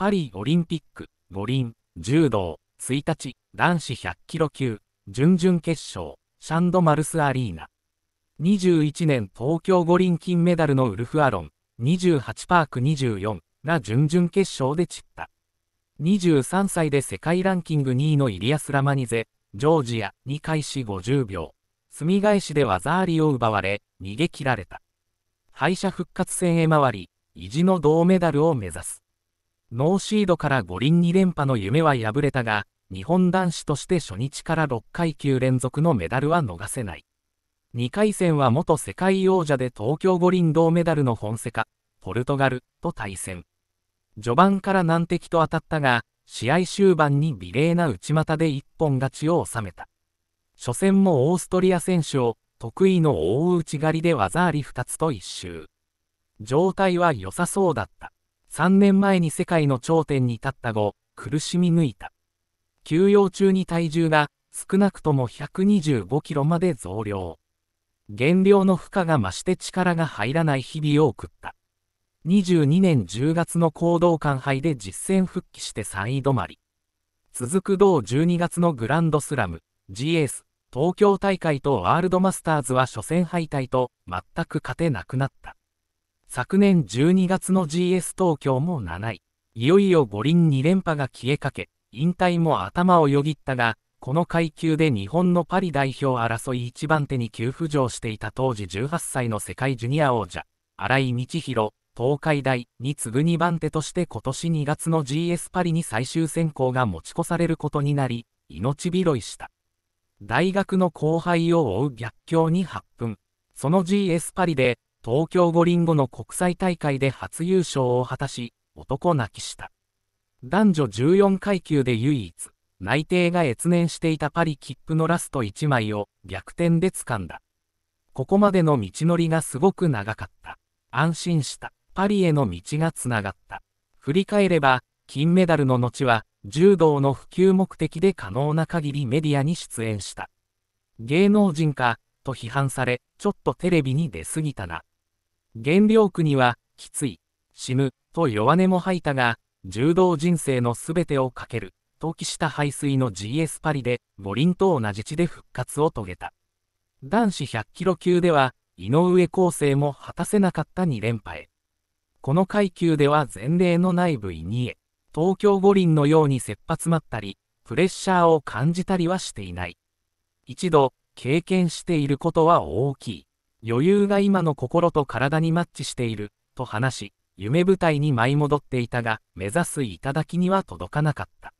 パリオリンピック、五輪、柔道、1日、男子100キロ級、準々決勝、シャンド・マルス・アリーナ。21年東京五輪金メダルのウルフ・アロン、28パーク24が準々決勝で散った。23歳で世界ランキング2位のイリアス・ラマニゼ、ジョージアに開始50秒。墨返しで技ありを奪われ、逃げ切られた。敗者復活戦へ回り、意地の銅メダルを目指す。ノーシードから五輪2連覇の夢は敗れたが、日本男子として初日から6階級連続のメダルは逃せない。2回戦は元世界王者で東京五輪銅メダルの本セカ、ポルトガルと対戦。序盤から難敵と当たったが、試合終盤に美麗な内股で一本勝ちを収めた。初戦もオーストリア選手を得意の大内刈りで技あり2つと一周。状態は良さそうだった。3年前に世界の頂点に立った後、苦しみ抜いた。休養中に体重が少なくとも125キロまで増量。減量の負荷が増して力が入らない日々を送った。22年10月の行動間杯で実戦復帰して3位止まり。続く同12月のグランドスラム、GS、東京大会とワールドマスターズは初戦敗退と全く勝てなくなった。昨年12月の GS 東京も7位。いよいよ五輪2連覇が消えかけ、引退も頭をよぎったが、この階級で日本のパリ代表争い1番手に急浮上していた当時18歳の世界ジュニア王者、荒井道弘、東海大に次ぐ2番手として今年2月の GS パリに最終選考が持ち越されることになり、命拾いした。大学の後輩を追う逆境に発奮。その GS パリで東京五輪後の国際大会で初優勝を果たし、男泣きした。男女14階級で唯一、内定が越年していたパリ切符のラスト1枚を逆転で掴んだ。ここまでの道のりがすごく長かった。安心した。パリへの道がつながった。振り返れば、金メダルの後は、柔道の普及目的で可能な限りメディアに出演した。芸能人か、と批判され、ちょっとテレビに出すぎたな。原料区には、きつい、死ぬ、と弱音も吐いたが、柔道人生のすべてをかける、と記した排水の GS パリで、五輪と同じ地で復活を遂げた。男子100キロ級では、井上康生も果たせなかった2連覇へ。この階級では前例のない部位にへ、東京五輪のように切羽詰まったり、プレッシャーを感じたりはしていない。一度、経験していることは大きい。余裕が今の心と体にマッチしている、と話し、夢舞台に舞い戻っていたが、目指す頂には届かなかった。